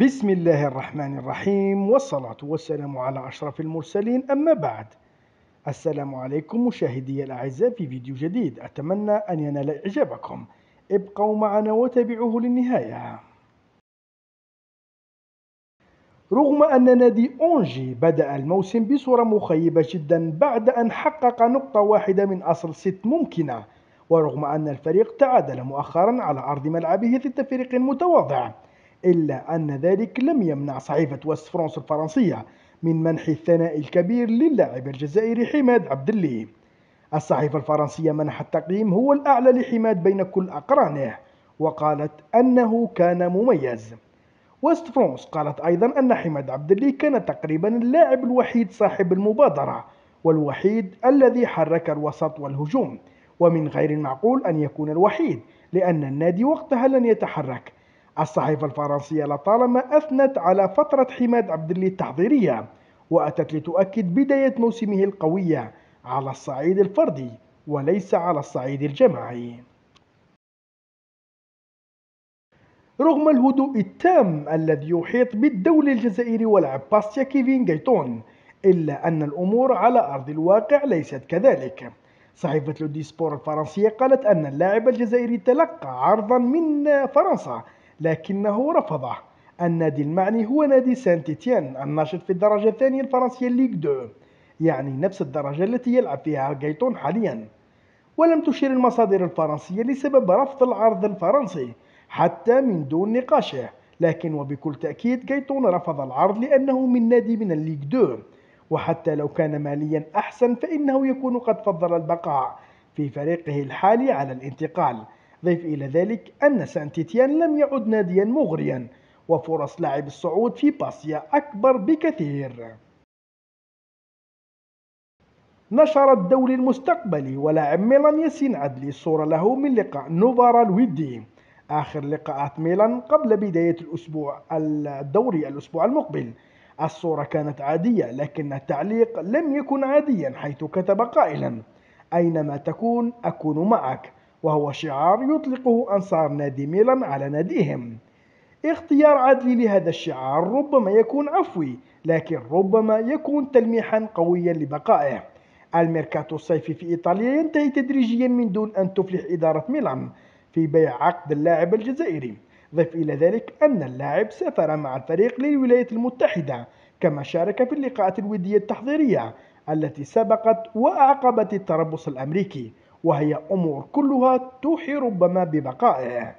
بسم الله الرحمن الرحيم والصلاة والسلام على أشرف المرسلين أما بعد السلام عليكم مشاهدي الأعزاء في فيديو جديد أتمنى أن ينال إعجابكم ابقوا معنا وتابعوه للنهاية رغم أن نادي أونجي بدأ الموسم بصورة مخيبة جدا بعد أن حقق نقطة واحدة من أصل ست ممكنة ورغم أن الفريق تعادل مؤخرا على أرض ملعبه ضد فريق متواضع إلا أن ذلك لم يمنع صحيفة وست فرانس الفرنسية من منح الثناء الكبير للاعب الجزائري حماد عبد اللي الصحيفة الفرنسية منحت تقييم هو الأعلى لحماد بين كل أقرانه وقالت أنه كان مميز وست فرانس قالت أيضا أن حماد عبد اللي كان تقريبا اللاعب الوحيد صاحب المبادرة والوحيد الذي حرك الوسط والهجوم ومن غير المعقول أن يكون الوحيد لأن النادي وقتها لن يتحرك الصحيفة الفرنسية لطالما أثنت على فترة حماد عبدلي التحضيرية وأتت لتؤكد بداية موسمه القوية على الصعيد الفردي وليس على الصعيد الجماعي رغم الهدوء التام الذي يحيط بالدولة الجزائري باستيا كيفين جايتون إلا أن الأمور على أرض الواقع ليست كذلك صحيفة لودي سبور الفرنسية قالت أن اللاعب الجزائري تلقى عرضا من فرنسا لكنه رفضه النادي المعني هو نادي سانت تيتيان الناشط في الدرجة الثانية الفرنسية ليغ دو يعني نفس الدرجة التي يلعب فيها غايتون حاليا ولم تشير المصادر الفرنسية لسبب رفض العرض الفرنسي حتى من دون نقاشه لكن وبكل تأكيد غايتون رفض العرض لأنه من نادي من الليغ دو وحتى لو كان ماليا أحسن فإنه يكون قد فضل البقاء في فريقه الحالي على الانتقال ضيف إلى ذلك أن سانتيتيان لم يعد ناديا مغريا وفرص لاعب الصعود في باسيا أكبر بكثير نشر الدولي المستقبلي ولاعب ميلان ياسين عدلي صورة له من لقاء نوفارا الودي آخر لقاءات ميلان قبل بداية الأسبوع الدوري الأسبوع المقبل الصورة كانت عادية لكن التعليق لم يكن عاديا حيث كتب قائلا أينما تكون أكون معك وهو شعار يطلقه أنصار نادي ميلان على ناديهم اختيار عدلي لهذا الشعار ربما يكون عفوي لكن ربما يكون تلميحا قويا لبقائه الميركاتو الصيفي في إيطاليا ينتهي تدريجيا من دون أن تفلح إدارة ميلان في بيع عقد اللاعب الجزائري ضف إلى ذلك أن اللاعب سافر مع الفريق للولايات المتحدة كما شارك في اللقاءات الودية التحضيرية التي سبقت وأعقبت التربص الأمريكي وهي أمور كلها توحي ربما ببقائه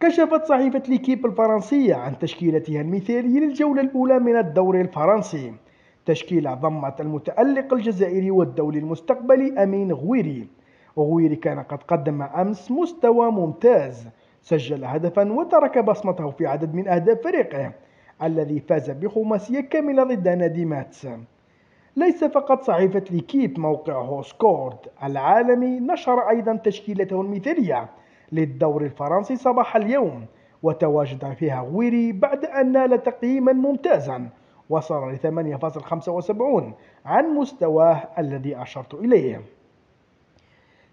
كشفت صحيفة ليكيب الفرنسية عن تشكيلتها المثالية للجولة الأولى من الدوري الفرنسي تشكيلة ضمت المتألق الجزائري والدولي المستقبلي أمين غويري غويري كان قد قدم أمس مستوى ممتاز سجل هدفا وترك بصمته في عدد من أهداف فريقه الذي فاز بخماسية كاملة ضد نادي ماتس ليس فقط صحيفة ليكيب موقع هوسكورد العالمي نشر أيضا تشكيلته المثالية للدور الفرنسي صباح اليوم وتواجد فيها غويري بعد أن نال تقييما ممتازا وصل ل 8.75 عن مستواه الذي أشرت إليه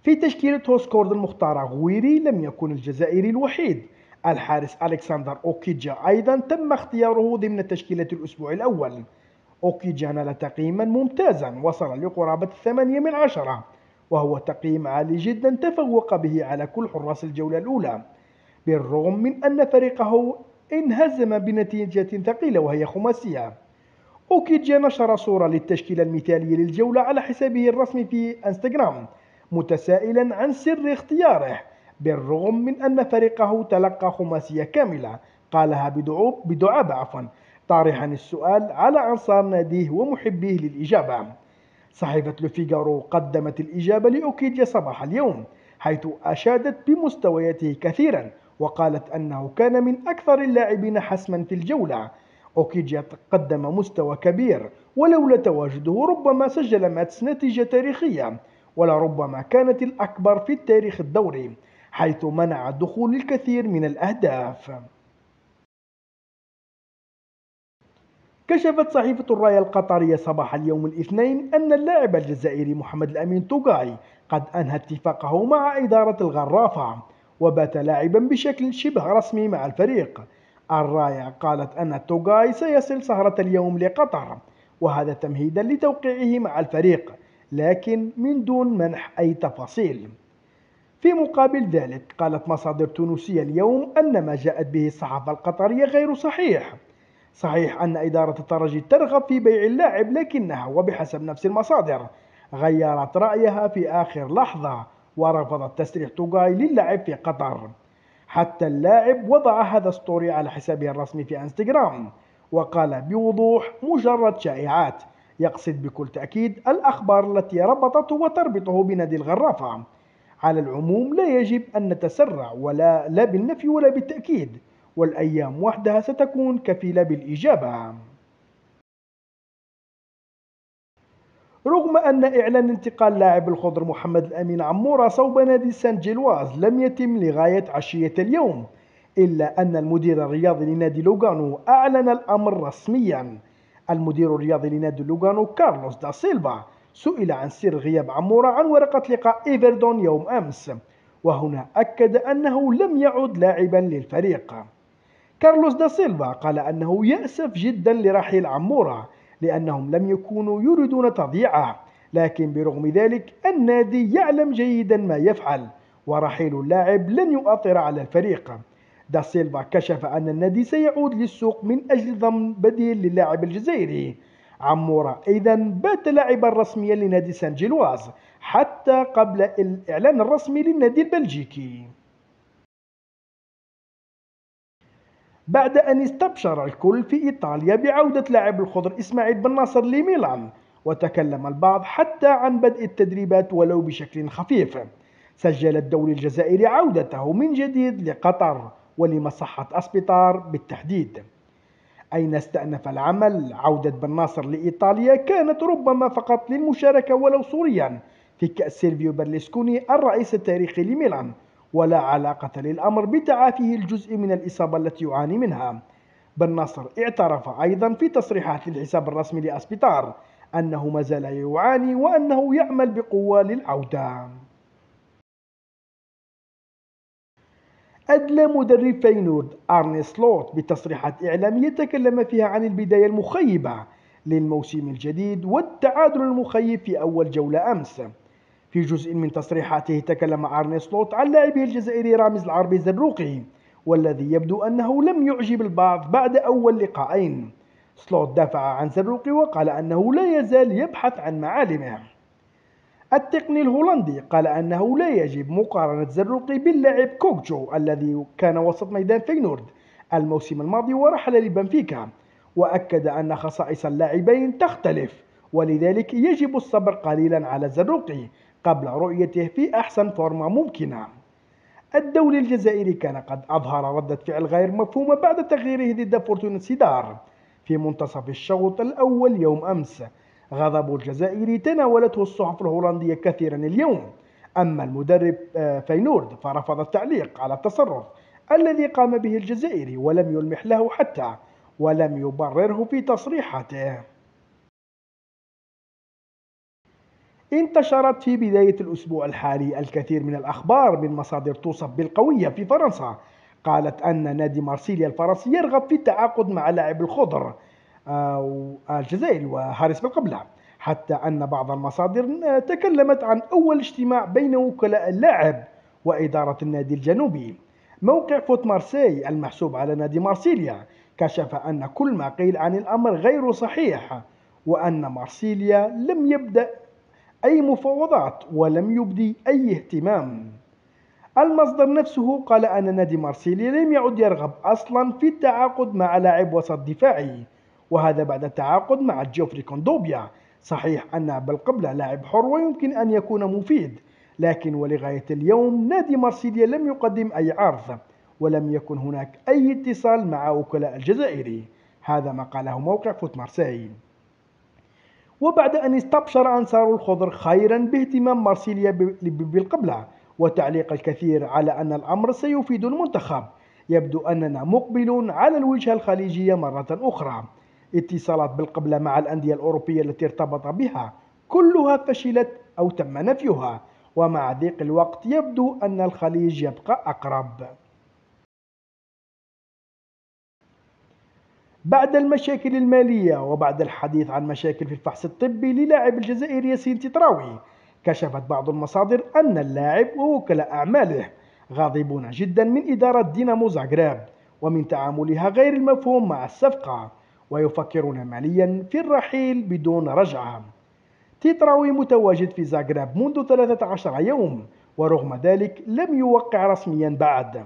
في تشكيلة هوسكورد المختارة غويري لم يكن الجزائري الوحيد الحارس ألكسندر أوكيجا أيضا تم اختياره ضمن تشكيلة الأسبوع الأول أوكي عمل تقييما ممتازا وصل لقرابة الثمانية من عشرة وهو تقييم عالي جدا تفوق به على كل حراس الجولة الأولى بالرغم من أن فريقه انهزم بنتيجة ثقيلة وهي خماسية أوكيجيا نشر صورة للتشكيلة المثالية للجولة على حسابه الرسمي في انستغرام متسائلا عن سر اختياره بالرغم من أن فريقه تلقى خماسية كاملة قالها بدعوب بدعابة عفوا طارحا السؤال على أنصار ناديه ومحبيه للإجابة صحيفة لوفيغارو قدمت الإجابة لأوكيديا صباح اليوم حيث أشادت بمستوياته كثيرا وقالت أنه كان من أكثر اللاعبين حسما في الجولة اوكيديا قدم مستوى كبير ولولا تواجده ربما سجل ماتس نتيجة تاريخية ولربما كانت الأكبر في التاريخ الدوري حيث منع دخول الكثير من الأهداف كشفت صحيفة الراية القطرية صباح اليوم الاثنين أن اللاعب الجزائري محمد الأمين توغاي قد أنهى اتفاقه مع إدارة الغرافة وبات لاعبا بشكل شبه رسمي مع الفريق الراية قالت أن توغاي سيصل سهرة اليوم لقطر وهذا تمهيدا لتوقيعه مع الفريق لكن من دون منح أي تفاصيل في مقابل ذلك قالت مصادر تونسية اليوم أن ما جاءت به الصحافة القطرية غير صحيح صحيح أن إدارة الترجي ترغب في بيع اللاعب لكنها وبحسب نفس المصادر غيرت رأيها في آخر لحظة ورفضت تسريح توغاي للعب في قطر حتى اللاعب وضع هذا ستوري على حسابه الرسمي في انستغرام وقال بوضوح مجرد شائعات يقصد بكل تأكيد الأخبار التي ربطته وتربطه بنادي الغرافة على العموم لا يجب أن نتسرع ولا لا بالنفي ولا بالتأكيد والأيام وحدها ستكون كفيلة بالإجابة رغم أن إعلان انتقال لاعب الخضر محمد الأمين عمورة صوب نادي سان جيلواز لم يتم لغاية عشية اليوم إلا أن المدير الرياضي لنادي لوغانو أعلن الأمر رسميا المدير الرياضي لنادي لوغانو كارلوس دا سيلفا سئل عن سر غياب عمورة عن ورقة لقاء إيفردون يوم أمس وهنا أكد أنه لم يعد لاعبا للفريق كارلوس دا سيلفا قال أنه يأسف جدا لرحيل عمورة لأنهم لم يكونوا يريدون تضييعه لكن برغم ذلك النادي يعلم جيدا ما يفعل ورحيل اللاعب لن يؤثر على الفريق دا سيلفا كشف أن النادي سيعود للسوق من أجل ضم بديل للاعب الجزائري عمورة إذا بات لاعبا رسميا لنادي سان جيلواز حتى قبل الإعلان الرسمي للنادي البلجيكي بعد أن استبشر الكل في إيطاليا بعودة لاعب الخضر إسماعيل بن ناصر لميلان وتكلم البعض حتى عن بدء التدريبات ولو بشكل خفيف سجل الدوري الجزائري عودته من جديد لقطر ولمصحة أسبيطار بالتحديد أين استأنف العمل عودة بن ناصر لإيطاليا كانت ربما فقط للمشاركة ولو صوريا في كأس سيلفيو برلسكوني الرئيس التاريخي لميلان ولا علاقة للأمر بتعافيه الجزء من الإصابة التي يعاني منها بن نصر اعترف أيضا في تصريحات الحساب الرسمي لأسبيتار أنه ما زال يعاني وأنه يعمل بقوة للعودة أدلى مدرب فينورد أرني سلوت بتصريحات إعلامية تكلم فيها عن البداية المخيبة للموسم الجديد والتعادل المخيب في أول جولة أمس في جزء من تصريحاته تكلم أرني سلوت عن لاعبه الجزائري رامز العربي زروقي والذي يبدو أنه لم يعجب البعض بعد أول لقاءين سلوت دافع عن زروقي وقال أنه لا يزال يبحث عن معالمه التقني الهولندي قال أنه لا يجب مقارنة زروقي باللاعب كوكجو الذي كان وسط ميدان فينورد الموسم الماضي ورحل لبنفيكا وأكد أن خصائص اللاعبين تختلف ولذلك يجب الصبر قليلا على زروقي قبل رؤيته في أحسن فورمة ممكنة الدولي الجزائري كان قد أظهر ردة فعل غير مفهومة بعد تغييره ضد فورتونا سيدار في منتصف الشوط الأول يوم أمس غضب الجزائري تناولته الصحف الهولندية كثيرا اليوم أما المدرب آه، فينورد فرفض التعليق على التصرف الذي قام به الجزائري ولم يلمح له حتى ولم يبرره في تصريحاته انتشرت في بداية الأسبوع الحالي الكثير من الأخبار من مصادر توصف بالقوية في فرنسا قالت أن نادي مارسيليا الفرنسي يرغب في التعاقد مع لاعب الخضر آه، الجزائري وحارس بالقبلة حتى أن بعض المصادر تكلمت عن أول اجتماع بين وكلاء اللاعب وإدارة النادي الجنوبي موقع فوت مارسي المحسوب على نادي مارسيليا كشف أن كل ما قيل عن الأمر غير صحيح وأن مارسيليا لم يبدأ أي مفاوضات ولم يبدي أي اهتمام المصدر نفسه قال أن نادي مارسيلي لم يعد يرغب أصلا في التعاقد مع لاعب وسط دفاعي وهذا بعد التعاقد مع جوفري كوندوبيا صحيح أن بالقبلة لاعب حر ويمكن أن يكون مفيد لكن ولغاية اليوم نادي مارسيليا لم يقدم أي عرض ولم يكن هناك أي اتصال مع وكلاء الجزائري هذا ما قاله موقع فوت مارسيل وبعد أن استبشر أنصار الخضر خيرا باهتمام مارسيليا بالقبلة وتعليق الكثير على أن الأمر سيفيد المنتخب يبدو أننا مقبلون على الوجهة الخليجية مرة أخرى اتصالات بالقبلة مع الأندية الأوروبية التي ارتبط بها كلها فشلت أو تم نفيها ومع ضيق الوقت يبدو أن الخليج يبقى أقرب بعد المشاكل المالية وبعد الحديث عن مشاكل في الفحص الطبي للاعب الجزائري ياسين تتراوي كشفت بعض المصادر أن اللاعب ووكلاء أعماله غاضبون جدا من إدارة دينامو زاغراب ومن تعاملها غير المفهوم مع الصفقة ويفكرون ماليا في الرحيل بدون رجعة تيتراوي متواجد في زاغراب منذ 13 يوم ورغم ذلك لم يوقع رسميا بعد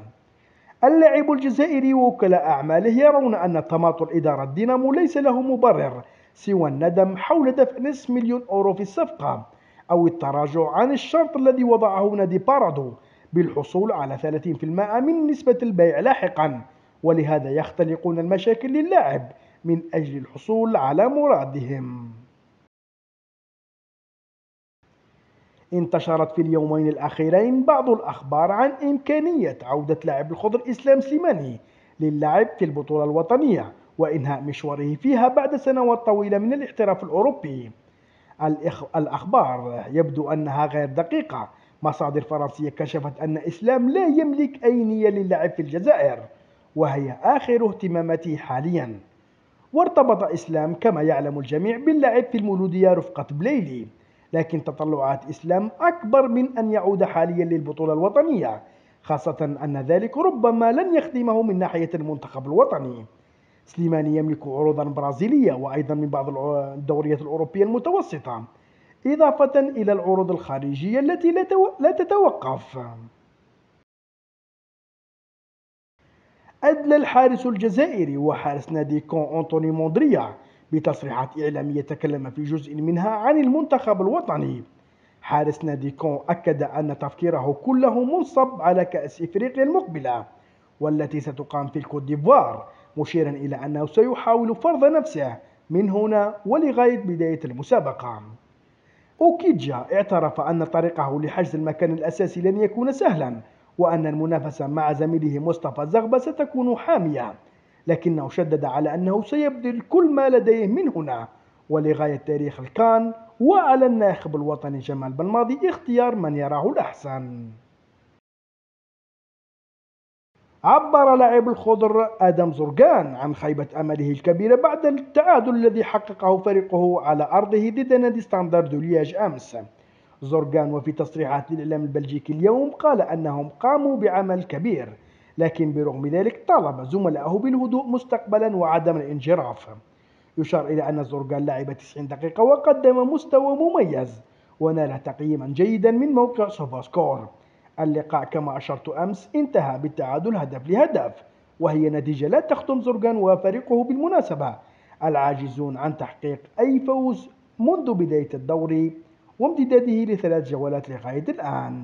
اللاعب الجزائري ووكلاء أعماله يرون أن تماطل إدارة دينامو ليس له مبرر سوى الندم حول دفع نصف مليون أورو في الصفقة أو التراجع عن الشرط الذي وضعه نادي بارادو بالحصول على 30% من نسبة البيع لاحقا ولهذا يختلقون المشاكل للاعب من أجل الحصول على مرادهم انتشرت في اليومين الأخيرين بعض الأخبار عن إمكانية عودة لاعب الخضر إسلام سليماني للعب في البطولة الوطنية وإنهاء مشواره فيها بعد سنوات طويلة من الاحتراف الأوروبي الأخبار يبدو أنها غير دقيقة مصادر فرنسية كشفت أن إسلام لا يملك أي نية للعب في الجزائر وهي آخر اهتماماته حاليا وارتبط إسلام كما يعلم الجميع باللعب في المولودية رفقة بليلي لكن تطلعات إسلام أكبر من أن يعود حاليا للبطولة الوطنية خاصة أن ذلك ربما لن يخدمه من ناحية المنتخب الوطني سليماني يملك عروضا برازيلية وأيضا من بعض الدوريات الأوروبية المتوسطة إضافة إلى العروض الخارجية التي لا تتوقف أدلى الحارس الجزائري وحارس نادي كون أنطوني موندريا بتصريحات إعلامية تكلم في جزء منها عن المنتخب الوطني حارس نادي كون أكد أن تفكيره كله منصب على كأس إفريقيا المقبلة والتي ستقام في الكوت ديفوار مشيرا إلى أنه سيحاول فرض نفسه من هنا ولغاية بداية المسابقة أوكيجا اعترف أن طريقه لحجز المكان الأساسي لن يكون سهلا وأن المنافسة مع زميله مصطفى زغبة ستكون حامية لكنه شدد على أنه سيبذل كل ما لديه من هنا ولغاية تاريخ الكان وعلى الناخب الوطني جمال بلماضي اختيار من يراه الأحسن عبر لاعب الخضر آدم زرقان عن خيبة أمله الكبيرة بعد التعادل الذي حققه فريقه على أرضه ضد نادي ستاندرد لياج أمس زرقان وفي تصريحات للإعلام البلجيكي اليوم قال أنهم قاموا بعمل كبير لكن برغم ذلك طالب زملائه بالهدوء مستقبلا وعدم الانجراف يشار إلى أن زورجان لعب 90 دقيقة وقدم مستوى مميز ونال تقييما جيدا من موقع سوفاسكور اللقاء كما أشرت أمس انتهى بالتعادل هدف لهدف وهي نتيجة لا تختم زورجان وفريقه بالمناسبة العاجزون عن تحقيق أي فوز منذ بداية الدوري وامتداده لثلاث جولات لغاية الآن